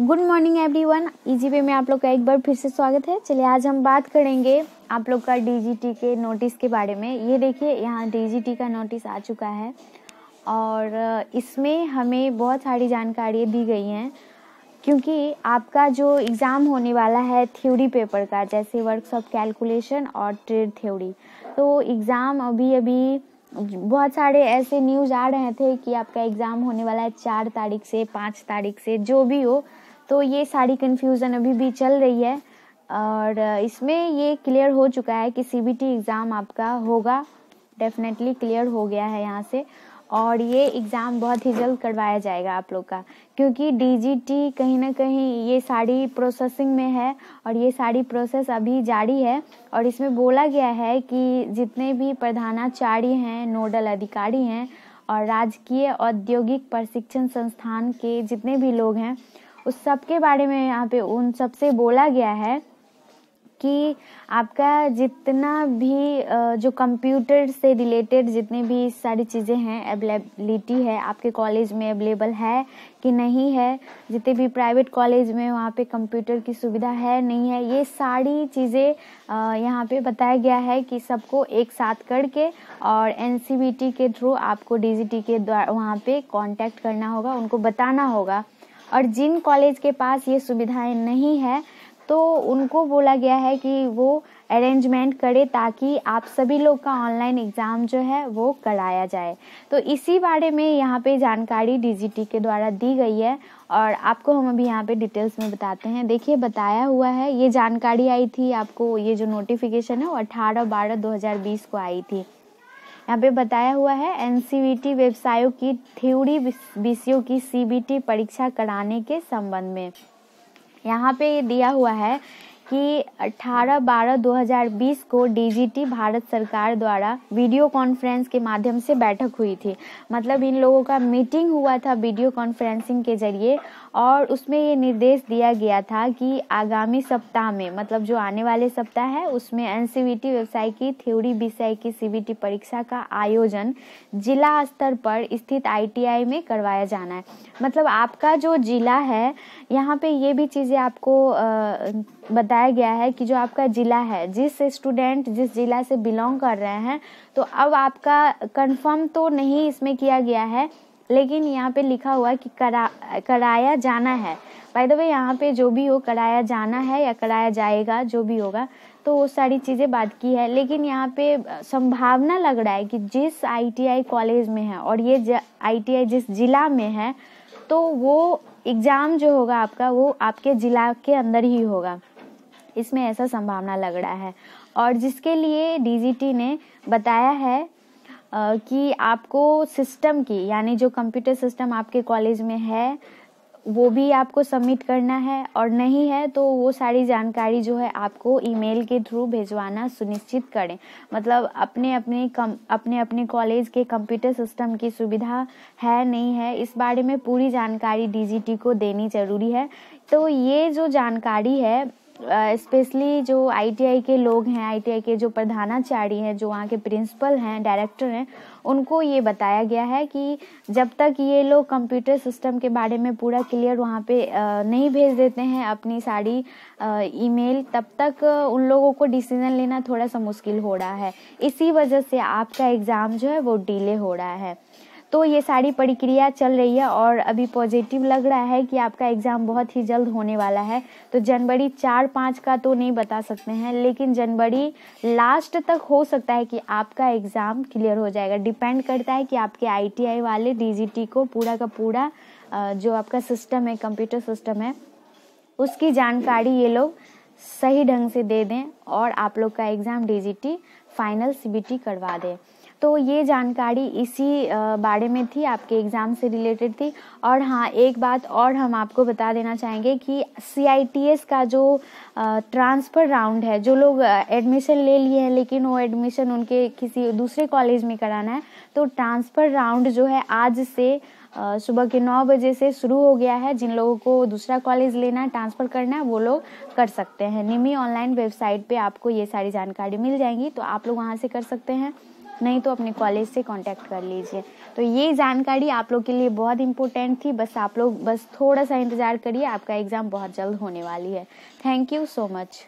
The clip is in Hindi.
good morning everyone easy way में आप लोग का एक बार फिर से स्वागत है चलिए आज हम बात करेंगे आप लोग का डीजीटी के नोटिस के बारे में ये देखिए यहाँ डीजीटी का नोटिस आ चुका है और इसमें हमें बहुत सारी जानकारियाँ दी गई हैं क्योंकि आपका जो एग्ज़ाम होने वाला है थ्योरी पेपर का जैसे वर्क्स ऑफ कैलकुलेशन और ट्रेड थ्योरी तो एग्ज़ाम अभी अभी बहुत सारे ऐसे न्यूज़ आ रहे थे कि आपका एग्ज़ाम होने वाला है चार तारीख से पाँच तारीख से जो भी हो तो ये सारी कन्फ्यूज़न अभी भी चल रही है और इसमें ये क्लियर हो चुका है कि सी एग्ज़ाम आपका होगा डेफिनेटली क्लियर हो गया है यहाँ से और ये एग्ज़ाम बहुत ही जल्द करवाया जाएगा आप लोग का क्योंकि डीजीटी कहीं ना कहीं ये सारी प्रोसेसिंग में है और ये सारी प्रोसेस अभी जारी है और इसमें बोला गया है कि जितने भी प्रधानाचार्य हैं नोडल अधिकारी हैं और राजकीय औद्योगिक प्रशिक्षण संस्थान के जितने भी लोग हैं उस सब के बारे में यहाँ पे उन सब से बोला गया है कि आपका जितना भी जो कंप्यूटर से रिलेटेड जितने भी सारी चीज़ें हैं अवेलेबिलिटी है आपके कॉलेज में अवेलेबल है कि नहीं है जितने भी प्राइवेट कॉलेज में वहाँ पे कंप्यूटर की सुविधा है नहीं है ये सारी चीज़ें यहाँ पे बताया गया है कि सबको एक साथ करके और एन के थ्रू आपको डी के द्वारा वहाँ पे कॉन्टैक्ट करना होगा उनको बताना होगा और जिन कॉलेज के पास ये सुविधाएं नहीं है तो उनको बोला गया है कि वो अरेंजमेंट करे ताकि आप सभी लोग का ऑनलाइन एग्ज़ाम जो है वो कराया जाए तो इसी बारे में यहाँ पे जानकारी डीजीटी के द्वारा दी गई है और आपको हम अभी यहाँ पे डिटेल्स में बताते हैं देखिए बताया हुआ है ये जानकारी आई थी आपको ये जो नोटिफिकेशन है वो अठारह बारह दो को आई थी यहाँ पे बताया हुआ है एनसीवीटी व्यवसायों की थ्यूरी विषयों की सीबीटी परीक्षा कराने के संबंध में यहाँ पे दिया हुआ है कि 18 बारह 2020 को डीजीटी भारत सरकार द्वारा वीडियो कॉन्फ्रेंस के माध्यम से बैठक हुई थी मतलब इन लोगों का मीटिंग हुआ था वीडियो कॉन्फ्रेंसिंग के जरिए और उसमें ये निर्देश दिया गया था कि आगामी सप्ताह में मतलब जो आने वाले सप्ताह है उसमें एन e व्यवसाय की थ्योरी विषय की सी परीक्षा का आयोजन जिला स्तर पर स्थित आई में करवाया जाना है मतलब आपका जो जिला है यहाँ पे ये भी चीज़ें आपको बता बताया गया है कि जो आपका ज़िला है जिस स्टूडेंट जिस ज़िला से बिलोंग कर रहे हैं तो अब आपका कंफर्म तो नहीं इसमें किया गया है लेकिन यहाँ पे लिखा हुआ है कि करा कराया जाना है बाय द वे यहाँ पे जो भी हो कराया जाना है या कराया जाएगा जो भी होगा तो वो सारी चीज़ें बात की है लेकिन यहाँ पे संभावना लग रहा है कि जिस आईटीआई कॉलेज में है और ये आईटीआई जिस ज़िला में है तो वो एग्ज़ाम जो होगा आपका वो आपके ज़िला के अंदर ही होगा इसमें ऐसा संभावना लग रहा है और जिसके लिए डीजीटी ने बताया है कि आपको सिस्टम की यानी जो कंप्यूटर सिस्टम आपके कॉलेज में है वो भी आपको सबमिट करना है और नहीं है तो वो सारी जानकारी जो है आपको ईमेल के थ्रू भेजवाना सुनिश्चित करें मतलब अपने अपने कम अपने अपने कॉलेज के कंप्यूटर सिस्टम की सुविधा है नहीं है इस बारे में पूरी जानकारी डीजीटी को देनी ज़रूरी है तो ये जो जानकारी है स्पेशली जो आईटीआई के लोग हैं आईटीआई के जो प्रधानाचार्य हैं जो वहाँ के प्रिंसिपल हैं डायरेक्टर हैं उनको ये बताया गया है कि जब तक ये लोग कंप्यूटर सिस्टम के बारे में पूरा क्लियर वहाँ पे नहीं भेज देते हैं अपनी सारी ईमेल तब तक उन लोगों को डिसीजन लेना थोड़ा सा मुश्किल हो रहा है इसी वजह से आपका एग्ज़ाम जो है वो डिले हो रहा है तो ये सारी प्रक्रिया चल रही है और अभी पॉजिटिव लग रहा है कि आपका एग्ज़ाम बहुत ही जल्द होने वाला है तो जनवरी चार पाँच का तो नहीं बता सकते हैं लेकिन जनवरी लास्ट तक हो सकता है कि आपका एग्ज़ाम क्लियर हो जाएगा डिपेंड करता है कि आपके आईटीआई वाले डीजीटी को पूरा का पूरा जो आपका सिस्टम है कंप्यूटर सिस्टम है उसकी जानकारी ये लोग सही ढंग से दे दें और आप लोग का एग्ज़ाम डीजीटी फाइनल सीबीटी करवा दें तो ये जानकारी इसी बारे में थी आपके एग्ज़ाम से रिलेटेड थी और हाँ एक बात और हम आपको बता देना चाहेंगे कि सी का जो ट्रांसफ़र राउंड है जो लोग एडमिशन ले लिए हैं लेकिन वो एडमिशन उनके किसी दूसरे कॉलेज में कराना है तो ट्रांसफ़र राउंड जो है आज से सुबह के नौ बजे से शुरू हो गया है जिन लोगों को दूसरा कॉलेज लेना है ट्रांसफ़र करना है वो लोग कर सकते हैं निमी ऑनलाइन वेबसाइट पे आपको ये सारी जानकारी मिल जाएंगी तो आप लोग वहाँ से कर सकते हैं नहीं तो अपने कॉलेज से कांटेक्ट कर लीजिए तो ये जानकारी आप लोग के लिए बहुत इंपॉर्टेंट थी बस आप लोग बस थोड़ा सा इंतज़ार करिए आपका एग्ज़ाम बहुत जल्द होने वाली है थैंक यू सो मच